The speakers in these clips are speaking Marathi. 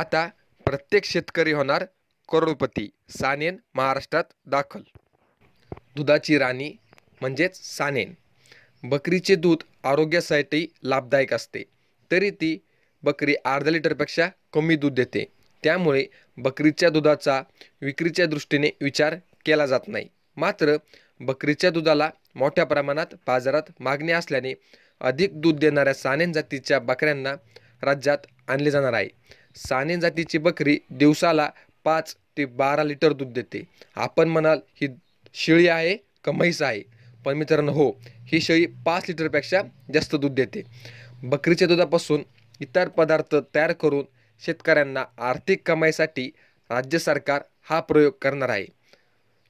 आता प्रत्येक शेतकरी होणार करोडपती सानेन महाराष्ट्रात दाखल दुधाची राणी म्हणजेच सानेन बकरीचे दूध आरोग्यासाठी लाभदायक असते तरी ती बकरी अर्धा लिटरपेक्षा कमी दूध देते त्यामुळे बकरीच्या दुधाचा विक्रीच्या दृष्टीने विचार केला जात नाही मात्र बकरीच्या दुधाला मोठ्या प्रमाणात बाजारात मागणी असल्याने अधिक दूध देणाऱ्या सानेन जातीच्या बकऱ्यांना राज्यात आणले जाणार आहे साने जातीची बकरी दिवसाला पाच ते बारा लिटर दूध देते आपण म्हणाल ही शेळी आहे का म्हैस आहे पण मित्रांनो हो ही शेळी पाच लिटरपेक्षा जास्त दूध देते बकरीच्या दुधापासून इतर पदार्थ तयार करून शेतकऱ्यांना आर्थिक कमाईसाठी राज्य सरकार हा प्रयोग करणार आहे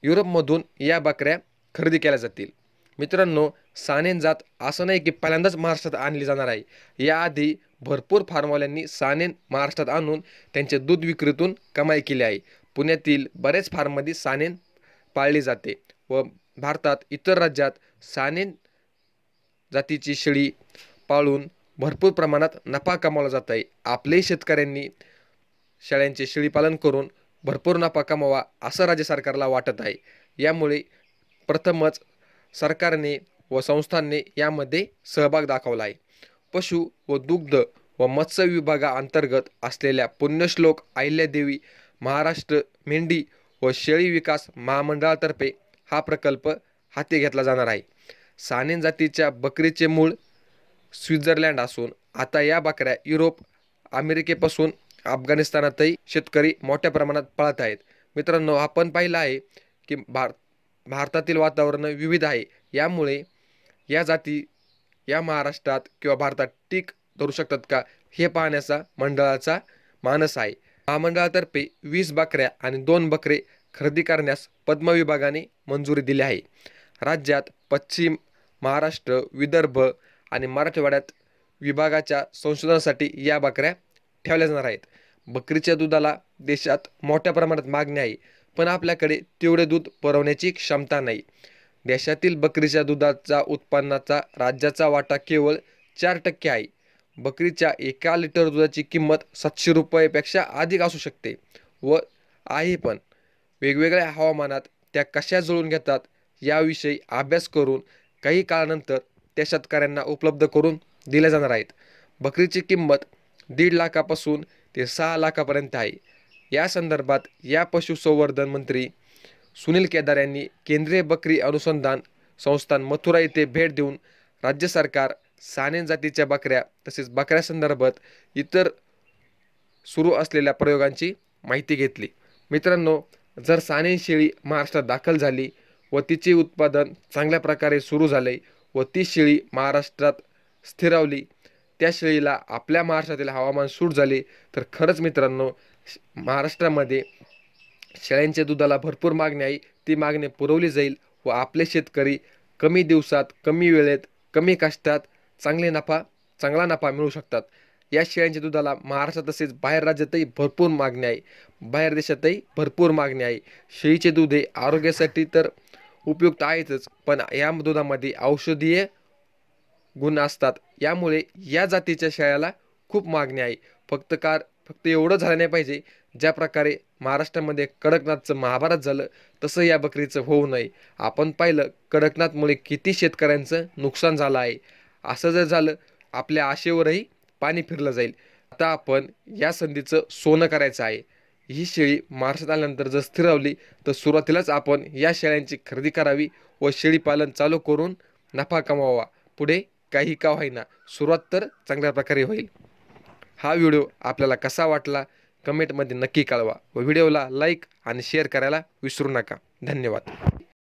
युरोपमधून या बकऱ्या खरेदी केल्या जातील मित्रांनो सानेन जात असं नाही की पहिल्यांदाच महाराष्ट्रात आणली जाणार आहे याआधी भरपूर फार्मवाल्यांनी सानेन महाराष्ट्रात आणून त्यांचे दूध विक्रीतून कमाई केली आहे पुण्यातील बरेच फार्ममध्ये सानेन पाळली जाते व भारतात इतर राज्यात सानेन जातीची शेळी पाळून भरपूर प्रमाणात नफा कमावला जात आहे आपल्याही शेतकऱ्यांनी शेळ्यांचे शेळीपालन करून भरपूर नफा कमावा असं राज्य सरकारला वाटत आहे यामुळे प्रथमच सरकारने व संस्थांनी यामध्ये सहभाग दाखवला आहे पशु व दुग्ध व मत्स्य विभागाअंतर्गत असलेल्या पुण्यश्लोक अहिल्यादेवी महाराष्ट्र मेंढी व शेळी विकास महामंडळातर्फे हा प्रकल्प हाती घेतला जाणार आहे सानेन जातीच्या बकरीचे मूळ स्वित्झर्लंड असून आता या बकऱ्या युरोप अमेरिकेपासून अफगाणिस्तानातही शेतकरी मोठ्या प्रमाणात पाळत आहेत मित्रांनो आपण पाहिलं आहे की भारत भारतातील वातावरण विविध आहे यामुळे या जाती या महाराष्ट्रात किंवा भारतात टीक धरू शकतात का हे पाहण्याचा मंडळाचा मानस आहे महामंडळातर्फे वीस बकऱ्या आणि दोन बकरे खरेदी करण्यास पद्म विभागाने मंजुरी दिली आहे राज्यात पश्चिम महाराष्ट्र विदर्भ आणि मराठवाड्यात विभागाच्या संशोधनासाठी या बकऱ्या ठेवल्या जाणार आहेत बकरीच्या दुधाला देशात मोठ्या प्रमाणात मागणी आहे पण आपल्याकडे तेवढे दूध पुरवण्याची क्षमता नाही देशातील बकरीच्या दुधाचा उत्पन्नाचा राज्याचा वाटा केवळ चार टक्के आहे बकरीच्या एका लिटर दुधाची किंमत सातशे रुपयेपेक्षा अधिक असू शकते व आहे पण वेगवेगळ्या हवामानात त्या कशा जुळून घेतात याविषयी अभ्यास करून काही काळानंतर त्या शेतकऱ्यांना उपलब्ध करून दिल्या जाणार आहेत बकरीची किंमत दीड लाखापासून ते सहा लाखापर्यंत आहे या संदर्भात या पशुसंवर्धन मंत्री सुनील केदार यांनी केंद्रीय बकरी अनुसंधान संस्थान मथुरा येथे भेट देऊन राज्य सरकार सानेन जातीच्या बकऱ्या तसेच बकऱ्यासंदर्भात इतर सुरू असलेल्या प्रयोगांची माहिती घेतली मित्रांनो जर सानेन शेळी महाराष्ट्रात दाखल झाली व तिचे उत्पादन चांगल्या प्रकारे सुरू झाले व ती शेळी महाराष्ट्रात स्थिरावली त्या शेळीला आपल्या महाराष्ट्रातील हवामान सूट झाले तर खरंच मित्रांनो महाराष्ट्रामध्ये शेळ्यांच्या दुधाला भरपूर मागणी आहे ती मागणी पुरवली जाईल व आपले शेतकरी कमी दिवसात कमी वेळेत कमी कष्टात चांगले नफा चांगला नफा मिळू शकतात या शेळ्यांच्या दुधाला महाराष्ट्रात तसेच बाहेर राज्यातही भरपूर मागणी आहे बाहेर देशातही भरपूर मागणी आहे शेळीचे दूध हे आरोग्यासाठी तर उपयुक्त आहेतच पण या दुधामध्ये औषधीय गुण असतात यामुळे या जातीच्या शेळ्याला खूप मागणी आहे फक्त कार फक्त एवढं झालं नाही पाहिजे ज्या प्रकारे महाराष्ट्रामध्ये कडकनाथचं महाभारत झालं तसं या बकरीचं होऊ नये आपण पाहिलं कडकनाथमुळे किती शेतकऱ्यांचं नुकसान झालं आहे असं जर झालं आपल्या आशेवरही पाणी फिरलं जाईल आता आपण या संधीचं सोनं करायचं आहे ही शेळी महाराष्ट्रात आल्यानंतर जर स्थिरावली तर सुरुवातीलाच आपण या शेळ्यांची खरेदी करावी व शेळीपालन चालू करून नफा कमावा पुढे काही का होईना सुरुवात तर चांगल्या प्रकारे होईल हा व्हिडिओ आपल्याला कसा वाटला कमेंटमध्ये नक्की कळवा व व्हिडिओला लाईक आणि शेअर करायला विसरू नका धन्यवाद